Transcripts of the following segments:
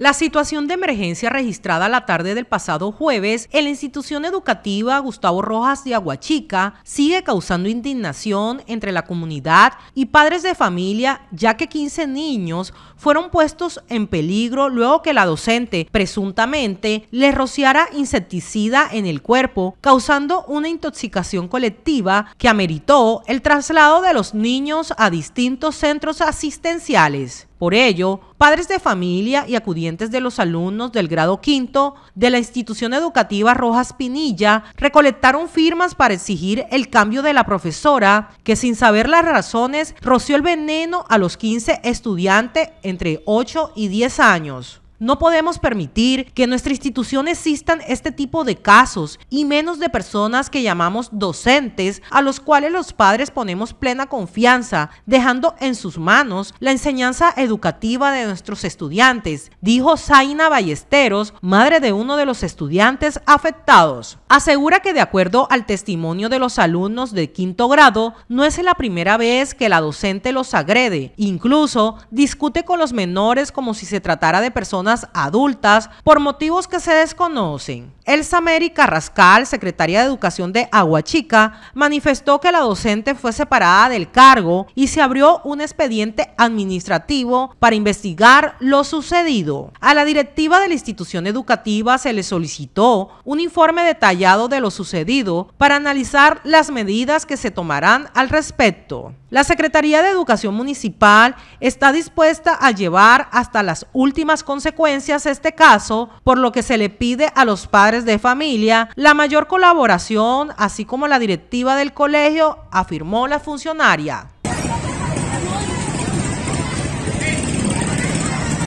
La situación de emergencia registrada la tarde del pasado jueves en la institución educativa Gustavo Rojas de Aguachica sigue causando indignación entre la comunidad y padres de familia, ya que 15 niños fueron puestos en peligro luego que la docente presuntamente les rociara insecticida en el cuerpo, causando una intoxicación colectiva que ameritó el traslado de los niños a distintos centros asistenciales. Por ello, padres de familia y acudientes de los alumnos del grado quinto de la institución educativa Rojas Pinilla recolectaron firmas para exigir el cambio de la profesora que sin saber las razones roció el veneno a los 15 estudiantes entre 8 y 10 años. No podemos permitir que en nuestra institución existan este tipo de casos y menos de personas que llamamos docentes a los cuales los padres ponemos plena confianza, dejando en sus manos la enseñanza educativa de nuestros estudiantes, dijo Zaina Ballesteros, madre de uno de los estudiantes afectados. Asegura que de acuerdo al testimonio de los alumnos de quinto grado, no es la primera vez que la docente los agrede, incluso discute con los menores como si se tratara de personas adultas por motivos que se desconocen. Elsa América Carrascal, secretaria de Educación de Aguachica, manifestó que la docente fue separada del cargo y se abrió un expediente administrativo para investigar lo sucedido. A la directiva de la institución educativa se le solicitó un informe detallado de lo sucedido para analizar las medidas que se tomarán al respecto. La Secretaría de Educación Municipal está dispuesta a llevar hasta las últimas consecuencias este caso, por lo que se le pide a los padres de familia la mayor colaboración, así como la directiva del colegio, afirmó la funcionaria.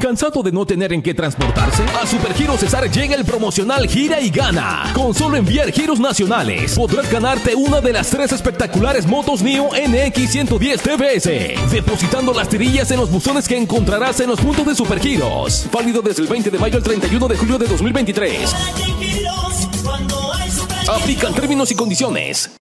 ¿Cansado de no tener en qué transportarse? A Supergiro Cesar llega el promocional Gira y Gana. Con solo enviar giros nacionales, podrás ganarte una de las tres espectaculares motos NIO NX110 TBS, depositando las tirillas en los buzones que encontrarás en los puntos de Supergiros. Válido desde el 20 de mayo al 31 de julio de 2023. Aplican términos y condiciones.